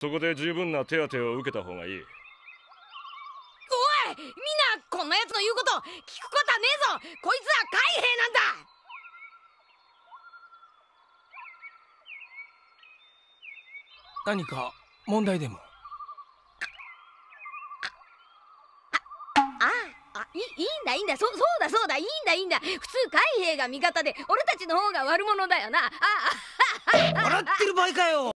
そこで十分な手当を受けた方がいいおいみんなこんな奴の言うこと聞くことはねえぞこいつは海兵なんだ何か問題でもいいいんだいいんだそそうだそうだいいんだいいんだ普通海兵が味方で俺たちの方が悪者だよなああ笑ってる場合かよ